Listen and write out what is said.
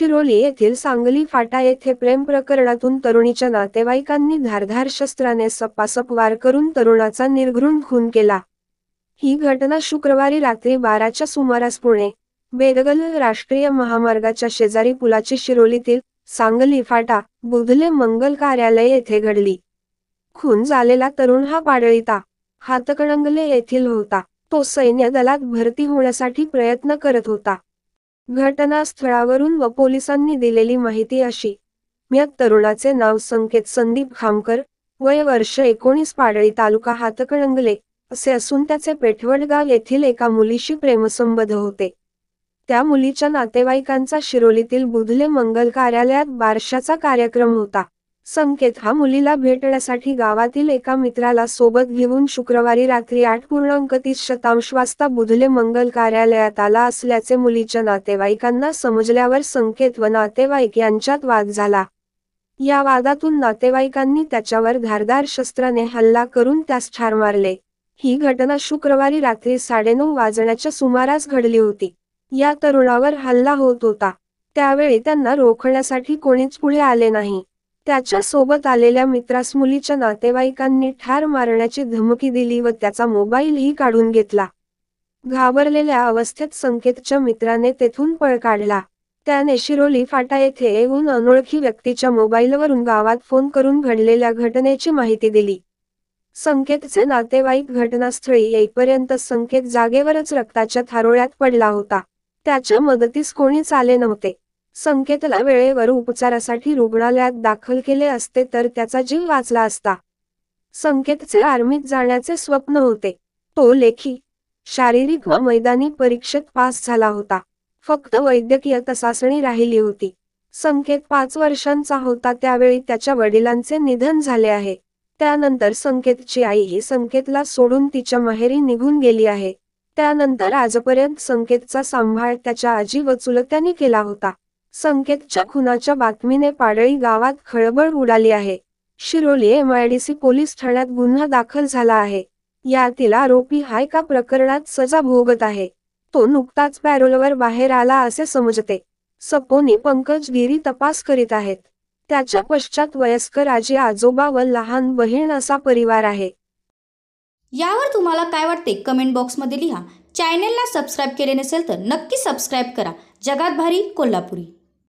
गडचिरोली येथील सांगली फाटा येथे प्रेम प्रकरणातून तरुणीच्या नातेवाईकांनी धारधार शस्त्राने सपासप वार करून तरुणाचा निर्घृण खून केला ही घटना शुक्रवारी रात्री बाराच्या सुमारास पुणे बेदगल राष्ट्रीय महामार्गाच्या शेजारी पुलाची शिरोलीतील सांगली फाटा बुधले मंगल कार्यालय येथे घडली खून झालेला तरुण हा पाडळीता हातकणंगले येथील होता तो सैन्य दलात भरती होण्यासाठी प्रयत्न करत होता घटनास्थळावरून व पोलिसांनी दिलेली माहिती अशी मयत तरुणाचे नाव संकेत संदीप खामकर वय वर्ष एकोणीस पाडळी तालुका हातकणंगले असे असून त्याचे पेठवडगाव येथील एका मुलीशी प्रेमसंबंध होते त्या मुलीच्या नातेवाईकांचा शिरोलीतील बुधले मंगल कार्यालयात बारशाचा कार्यक्रम होता संकेत हा मुलीला भेटण्यासाठी गावातील एका मित्राला सोबत घेऊन शुक्रवारी रात्री आठ पूर्णांक तीस शतांश वाजता बुधले मंगल कार्यालयात आला असल्याचे मुलीच्या नातेवाईकांना समजल्यावर संकेत व नातेवाईक यांच्यात वाद झाला या वादातून नातेवाईकांनी त्याच्यावर धारदार शस्त्राने हल्ला करून त्यास ठार मारले ही घटना शुक्रवारी रात्री साडेनऊ वाजण्याच्या सुमारास घडली होती या तरुणावर हल्ला होत होता त्यावेळी त्यांना रोखण्यासाठी कोणीच पुढे आले नाही त्याच्यासोबत आलेल्या मित्रास मुलीच्या नातेवाईकांनी ठार मारण्याची धमकी दिली व त्याचा मोबाईलही काढून घेतला घाबरलेल्या अवस्थेत संकेतच्या मित्राने तेथून पळ काढला त्याने शिरोली फाटा येथे येऊन अनोळखी व्यक्तीच्या मोबाईलवरून गावात फोन करून घडलेल्या घटनेची माहिती दिली संकेतचे नातेवाईक घटनास्थळी येईपर्यंत संकेत जागेवरच रक्ताच्या थारोळ्यात पडला होता त्याच्या मदतीस कोणीच आले नव्हते संकेतला वेळेवर उपचारासाठी रुग्णालयात दाखल केले असते तर त्याचा जीव वाचला असता संकेतचे आर्मीत जाण्याचे स्वप्न होते तो लेखी शारीरिक व मैदानी परीक्षेत पास झाला होता फक्त वैद्यकीय तपासणी राहिली होती संकेत पाच वर्षांचा होता त्यावेळी त्याच्या वडिलांचे निधन झाले आहे त्यानंतर संकेतची आई ही संकेतला सोडून तिच्या माहेरी निघून गेली आहे त्यानंतर आजपर्यंत संकेतचा सांभाळ त्याच्या आजी व त्याने केला होता संकेतच्या खुनाच्या बातमीने पाडळी गावात खळबळ उडाली आहे शिरोली एमआयडीसी पोलीस ठाण्यात गुन्हा दाखल झाला आहे यातील आरोपी का प्रकरणात सजा भोगत आहे तो नुकताच पॅरोलवर बाहेर आला असे समजते सपोनी पंकज गिरी तपास करीत आहेत त्याच्या पश्चात वयस्कर आजी आजोबा व लहान बहीण असा परिवार आहे यावर तुम्हाला काय वाटते कमेंट बॉक्समध्ये लिहा चॅनेलला सबस्क्राईब केले नसेल तर नक्की सबस्क्राईब करा जगात भारी कोल्हापुरी